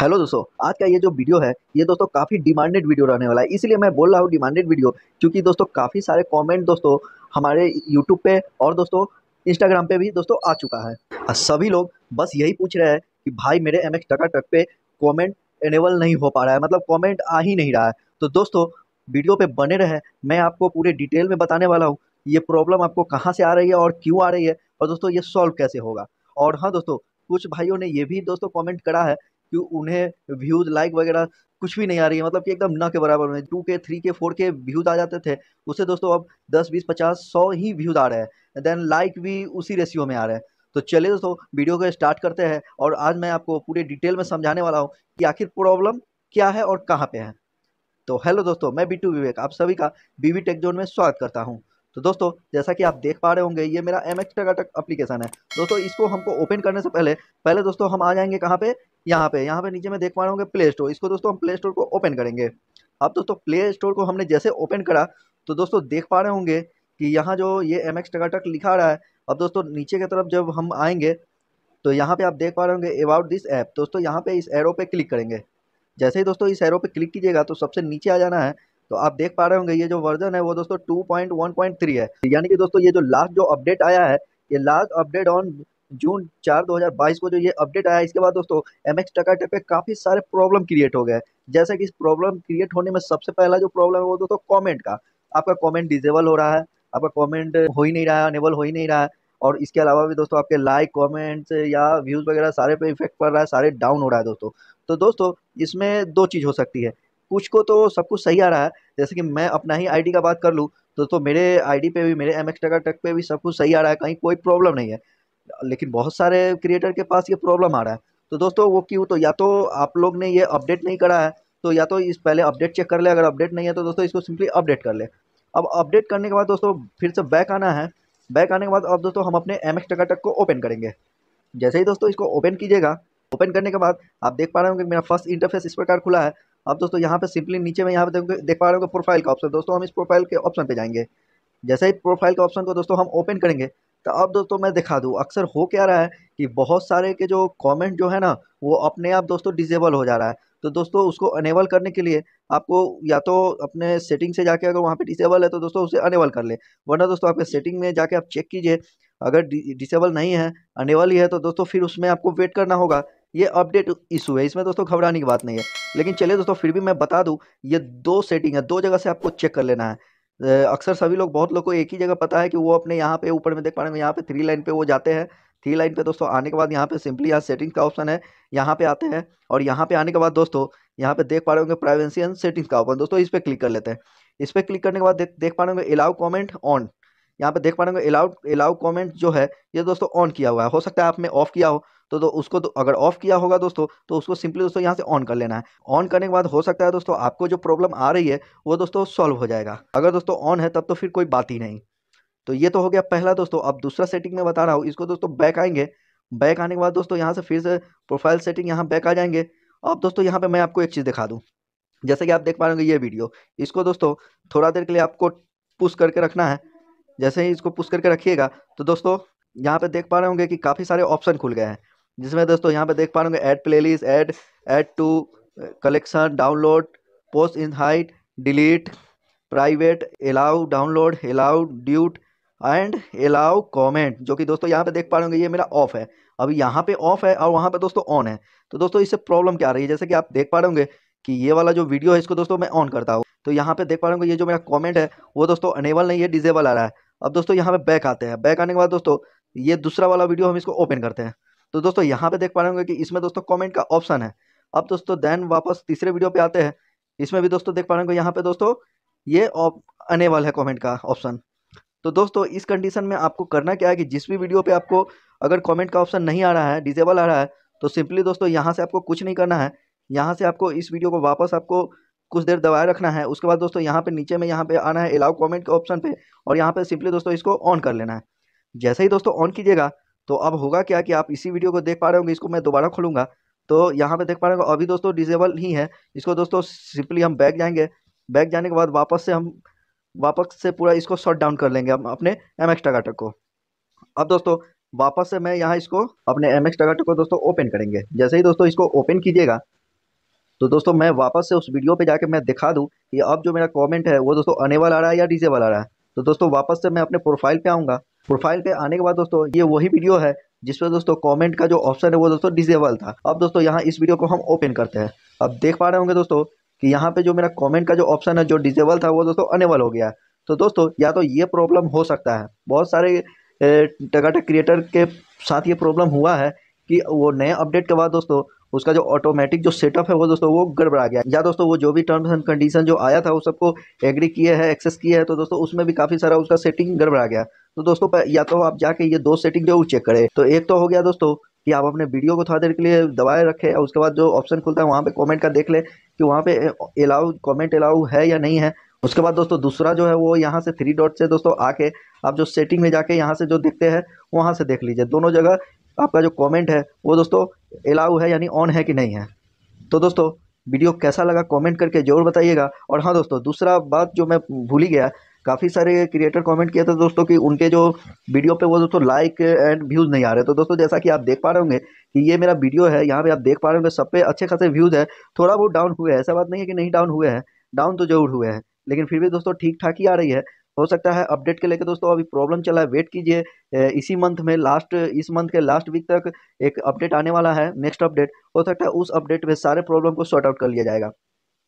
hello दोस्तों आज का ये जो वीडियो है ये दोस्तों काफ़ी डिमांडेड वीडियो रहने वाला है इसलिए मैं बोल रहा हूँ डिमांडेड वीडियो क्योंकि दोस्तों काफ़ी सारे कमेंट दोस्तों हमारे यूट्यूब पे और दोस्तों इंस्टाग्राम पे भी दोस्तों आ चुका है सभी लोग बस यही पूछ रहे हैं कि भाई मेरे एम एक्स टकाटक पे कॉमेंट एनेबल नहीं हो पा रहा है मतलब कॉमेंट आ ही नहीं रहा है तो दोस्तों वीडियो पर बने रहे मैं आपको पूरे डिटेल में बताने वाला हूँ ये प्रॉब्लम आपको कहाँ से आ रही है और क्यों आ रही है और दोस्तों ये सॉल्व कैसे होगा और हाँ दोस्तों कुछ भाइयों ने ये भी दोस्तों कमेंट करा है कि उन्हें व्यूज लाइक वगैरह कुछ भी नहीं आ रही है मतलब कि एकदम न के बराबर में टू के थ्री के फोर के व्यूज आ जाते थे उससे दोस्तों अब दस बीस पचास सौ ही व्यूज आ रहे हैं देन लाइक भी उसी रेशियो में आ रहे हैं तो चलिए दोस्तों वीडियो को स्टार्ट करते हैं और आज मैं आपको पूरे डिटेल में समझाने वाला हूँ कि आखिर प्रॉब्लम क्या है और कहाँ पे है तो हेलो दोस्तों मैं बिट्टू विवेक आप सभी का बीवी टेक जोन में स्वागत करता हूँ तो दोस्तों जैसा कि आप देख पा रहे होंगे ये मेरा एम एक्स टकाटक अप्लीकेशन है दोस्तों इसको हमको ओपन करने से पहले पहले दोस्तों हम आ जाएंगे कहाँ पे यहाँ पे यहाँ पे नीचे में देख पा रहे होंगे प्ले स्टोर इसको दोस्तों हम प्ले स्टोर को ओपन करेंगे अब दोस्तों प्ले स्टोर को हमने जैसे ओपन करा तो दोस्तों देख पा रहे होंगे कि यहाँ जो ये एम एक्स टकाटक लिखा रहा है अब दोस्तों नीचे की तरफ जब हम आएंगे तो यहाँ पे आप देख पा रहे होंगे अबाउट दिस ऐप दोस्तों यहाँ पे इस एरो पे क्लिक करेंगे जैसे ही दोस्तों इस एरो पे क्लिक कीजिएगा तो सबसे नीचे आ जाना है तो आप देख पा रहे होंगे ये जो वर्जन है वो दोस्तों two point point one three है यानी कि दोस्तों ये जो लास्ट जो अपडेट आया है ये लास्ट अपडेट ऑन जून चार दो हज़ार बाईस को जो ये अपडेट आया इसके बाद दोस्तों एम एक्स टकाटे पे काफ़ी सारे प्रॉब्लम क्रिएट हो गए जैसे कि इस प्रॉब्लम क्रिएट होने में सबसे पहला जो प्रॉब्लम है वो दोस्तों कॉमेंट का आपका कॉमेंट डिजेबल हो रहा है आपका कॉमेंट हो ही नहीं रहा है अनेबल हो ही नहीं रहा है और इसके अलावा भी दोस्तों आपके लाइक कमेंट्स या व्यूज़ वगैरह सारे पे इफेक्ट पड़ रहा है सारे डाउन हो रहा है दोस्तों तो दोस्तों इसमें दो चीज़ हो सकती है कुछ को तो सब कुछ सही आ रहा है जैसे कि मैं अपना ही आईडी का बात कर लूँ तो तो मेरे आईडी पे भी मेरे एम एक्स टका टक पे भी सब कुछ सही आ रहा है कहीं कोई प्रॉब्लम नहीं है लेकिन बहुत सारे क्रिएटर के पास ये प्रॉब्लम आ रहा है तो दोस्तों वो क्यों तो या तो आप लोग ने ये अपडेट नहीं करा है तो या तो इस पहले अपडेट चेक कर ले अगर अपडेट नहीं है तो दोस्तों इसको सिंपली अपडेट कर ले अब अपडेट करने के बाद दोस्तों फिर से बैक आना है बैक आने के बाद अब दोस्तों हम अपने एम एक्स टक को ओपन करेंगे जैसे ही दोस्तों इसको ओपन कीजिएगा ओपन करने के बाद आप देख पा रहे होंगे मेरा फर्स्ट इंटरफेस इस प्रकार खुला है अब दोस्तों यहाँ पे सिंपली नीचे में यहाँ पे देखोगे देख पा रहे हो प्रोफाइल का ऑप्शन दोस्तों हम इस प्रोफाइल के ऑप्शन पे जाएंगे जैसे ही प्रोफाइल के ऑप्शन को दोस्तों हम ओपन करेंगे तो अब दोस्तों मैं दिखा दूँ अक्सर हो क्या रहा है कि बहुत सारे के जो कमेंट जो है ना वो अपने आप दोस्तों डिजेबल हो जा रहा है तो दोस्तों उसको अनेबल करने के लिए आपको या तो अपने सेटिंग से जाके अगर वहाँ पे डिसेबल है तो दोस्तों उसे अनेबल कर ले वरना दोस्तों आपके सेटिंग में जाके आप चेक कीजिए अगर डिसेबल नहीं है अनेबल ही है तो दोस्तों फिर उसमें आपको वेट करना होगा ये अपडेट इशू है इसमें दोस्तों घबराने की बात नहीं है लेकिन चलिए दोस्तों फिर भी मैं बता दूँ ये दो सेटिंग है दो जगह से आपको चेक कर लेना है अक्सर सभी लोग बहुत लोग को एक ही जगह पता है कि वो अपने यहाँ पे ऊपर में देख पा रहे हैं यहाँ पे थ्री लाइन पे वो जाते हैं थ्री लाइन पे दोस्तों आने के बाद यहाँ पे सिंपली यहाँ सेटिंग्स का ऑप्शन है यहाँ पे आते हैं और यहाँ पे आने के बाद दोस्तों यहाँ पे देख पा रहे होंगे प्राइवेंसी एंड सेटिंग्स का ऑप्शन दोस्तों इस पर क्लिक कर लेते हैं इस पर क्लिक करने के बाद देख देख पा रहे होंगे अलाउ कॉमेंट ऑन यहाँ पे देख पा रहे होंगे अलाउ अलाउ कॉमेंट जो है ये दोस्तों ऑन किया हुआ है हो सकता है आपने ऑफ किया हो तो, तो उसको तो अगर ऑफ किया होगा दोस्तों तो उसको सिंपली दोस्तों यहाँ से ऑन कर लेना है ऑन करने के बाद हो सकता है दोस्तों आपको जो प्रॉब्लम आ रही है वो दोस्तों सॉल्व हो जाएगा अगर दोस्तों ऑन है तब तो फिर कोई बात ही नहीं तो ये तो हो गया पहला दोस्तों अब दूसरा सेटिंग में बता रहा हूँ इसको दोस्तों बैक आएंगे बैक आने के बाद दोस्तों यहाँ से फिर से प्रोफाइल सेटिंग यहाँ बैक आ जाएंगे अब दोस्तों यहाँ पे मैं आपको एक चीज़ दिखा दूँ जैसे कि आप देख पा रहे होंगे ये वीडियो इसको दोस्तों थोड़ा देर के लिए आपको पुश करके रखना है जैसे ही इसको पुश करके रखिएगा तो दोस्तों यहाँ पे देख पा रहे होंगे कि काफ़ी सारे ऑप्शन खुल गए हैं जिसमें दोस्तों यहाँ पे देख पा रहे add play list add add to collection download post in height delete private allow download allow duet and allow comment जो कि दोस्तों यहाँ पे देख पा रहे होंगे ये मेरा ऑफ है अब यहाँ पे ऑफ है और वहाँ पे दोस्तों ऑन है तो दोस्तों इससे प्रॉब्लम क्या आ रही है जैसे कि आप देख पा रहे होंगे कि ये वाला जो वीडियो है इसको दोस्तों मैं ऑन करता हूँ तो यहाँ पे देख पा रहे होंगे ये जो मेरा कॉमेंट है वो दोस्तों अनेबल नहीं है डिजेबल आ रहा है अब दोस्तों यहाँ पे बैक आते हैं बैक आने के बाद दोस्तों ये दूसरा वाला वीडियो हम इसको ओपन करते हैं तो दोस्तों यहाँ पे देख पा रहे होंगे कि इसमें दोस्तों कमेंट का ऑप्शन है अब दोस्तों देन वापस तीसरे वीडियो पे आते हैं इसमें भी दोस्तों देख पा रहे होंगे यहाँ पे दोस्तों ये अनेबल है कॉमेंट का ऑप्शन तो दोस्तों इस कंडीशन में आपको करना क्या है कि जिस भी वीडियो पर आपको अगर कॉमेंट का ऑप्शन नहीं आ रहा है डिजेबल आ रहा है तो सिंपली दोस्तों यहाँ से आपको कुछ नहीं करना है यहाँ से आपको इस वीडियो को वापस आपको कुछ देर दबाए रखना है उसके बाद दोस्तों यहाँ पे नीचे में यहाँ पे आना है अलाउ कमेंट के ऑप्शन पे और यहाँ पे सिंपली दोस्तों इसको ऑन कर लेना है जैसे ही दोस्तों ऑन कीजिएगा तो अब होगा क्या कि आप इसी वीडियो को देख पा रहे होंगे इसको मैं दोबारा खोलूंगा तो यहाँ पे देख पा रहे होंगे अभी दोस्तों डिजेबल ही है इसको दोस्तों सिंपली हम बैक जाएंगे बैक जाने के बाद वापस से हम वापस से पूरा इसको शॉर्ट डाउन कर लेंगे हम अपने एम एक्स टागाटर को अब दोस्तों वापस से मैं यहाँ इसको अपने एम एक्स टागाटर को दोस्तों ओपन करेंगे जैसे ही दोस्तों इसको ओपन कीजिएगा तो दोस्तों मैं वापस से उस वीडियो पे जाके मैं दिखा दूँ कि अब जो मेरा कमेंट है वो दोस्तों अनेबल आ रहा है या डिजेबल आ रहा है तो दोस्तों वापस से मैं अपने प्रोफाइल पे आऊँगा प्रोफाइल पे आने के बाद दोस्तों ये वही वीडियो है जिसमें दोस्तों कमेंट का जो ऑप्शन है वो दोस्तों डिसेबल था अब दोस्तों यहाँ इस वीडियो को हम ओपन करते हैं अब देख पा रहे होंगे दोस्तों कि यहाँ पे जो मेरा कमेंट का जो ऑप्शन है जो डिसेबल था वो दोस्तों अनेबल हो गया तो दोस्तों या तो ये प्रॉब्लम हो सकता है बहुत सारे टकाटक क्रिएटर के साथ ये प्रॉब्लम हुआ है कि वो नए अपडेट के बाद दोस्तों उसका जो ऑटोमेटिक जो सेटअप है वो दोस्तों वो गड़बड़ा गया या दोस्तों वो जो भी टर्म्स एंड कंडीशन जो आया था वो सबको एग्री किए है एक्सेस किए है तो दोस्तों उसमें भी काफ़ी सारा उसका सेटिंग गड़बड़ा गया तो दोस्तों या तो आप जाके ये दो सेटिंग जरूर चेक करें तो एक तो हो गया दोस्तों कि आप अपने वीडियो को थोड़ा देर के लिए दबाए रखें और उसके बाद जो ऑप्शन खुलता है वहाँ पे कमेंट का देख ले कि वहाँ पे अलाउ कमेंट अलाउ है या नहीं है उसके बाद दोस्तों दूसरा जो है वो यहाँ से थ्री डॉट से दोस्तों आके आप जो सेटिंग में जाके यहाँ से जो देखते हैं वहाँ से देख लीजिए दोनों जगह आपका जो कॉमेंट है वो दोस्तों अलाउ है यानी ऑन है कि नहीं है तो दोस्तों वीडियो कैसा लगा कॉमेंट करके ज़रूर बताइएगा और हाँ दोस्तों दूसरा बात जो मैं भूल ही गया काफ़ी सारे क्रिएटर कमेंट किया था दोस्तों कि उनके जो वीडियो पे वो दोस्तों लाइक एंड व्यूज़ नहीं आ रहे तो दोस्तों जैसा कि आप देख पा रहे होंगे कि ये मेरा वीडियो है यहाँ पे आप देख पा रहे होंगे सब पे अच्छे खासे व्यूज़ है थोड़ा बहुत डाउन हुए हैं ऐसा बात नहीं है कि नहीं डाउन हुए हैं डाउन तो जरूर हुए हैं लेकिन फिर भी दोस्तों ठीक ठाक ही आ रही है हो सकता है अपडेट के लेके दोस्तों अभी प्रॉब्लम चला है वेट कीजिए इसी मंथ में लास्ट इस मंथ के लास्ट वीक तक एक अपडेट आने वाला है नेक्स्ट अपडेट हो सकता है उस अपडेट में सारे प्रॉब्लम को सॉर्ट आउट कर लिया जाएगा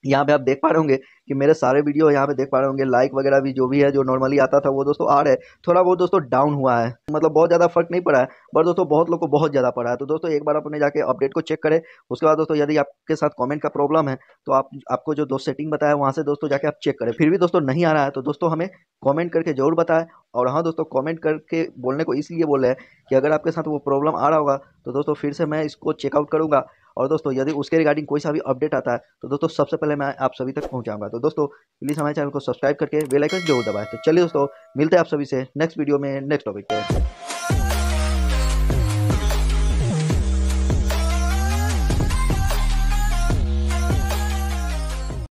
यहाँ पे आप देख पा रहे होंगे कि मेरे सारे वीडियो यहाँ पे देख पा रहे होंगे लाइक वगैरह भी जो भी है जो नॉर्मली आता था वो दोस्तों आ रहा है थोड़ा बहुत दोस्तों डाउन हुआ है मतलब बहुत ज़्यादा फर्क नहीं पड़ा है बट दोस्तों बहुत लोग को बहुत ज़्यादा पड़ा है तो दोस्तों एक बार अपने जाके अपडेट को चेक करें उसके बाद दोस्तों यदि आपके साथ कॉमेंट का प्रॉब्लम है तो आप आपको जो दोस्त सेटिंग बताया वहाँ से दोस्तों जाके आप चेक करें फिर भी दोस्तों नहीं आ रहा है तो दोस्तों हमें कॉमेंट करके जरूर बताएं और हाँ दोस्तों कॉमेंट करके बोलने को इसलिए बोल रहे हैं कि अगर आपके साथ वो प्रॉब्लम आ रहा होगा तो दोस्तों फिर से मैं इसको चेकआउट करूँगा और दोस्तों यदि उसके रिगार्डिंग कोई सा भी अपडेट आता है तो दोस्तों सबसे पहले मैं आप सभी तक पहुंचाऊंगा तो दोस्तों प्लीज़ हमारे चैनल को सब्सक्राइब करके बेलाइकन जरूर दबाएँ तो चलिए दोस्तों मिलते हैं आप सभी से नेक्स्ट वीडियो में नेक्स्ट टॉपिक पर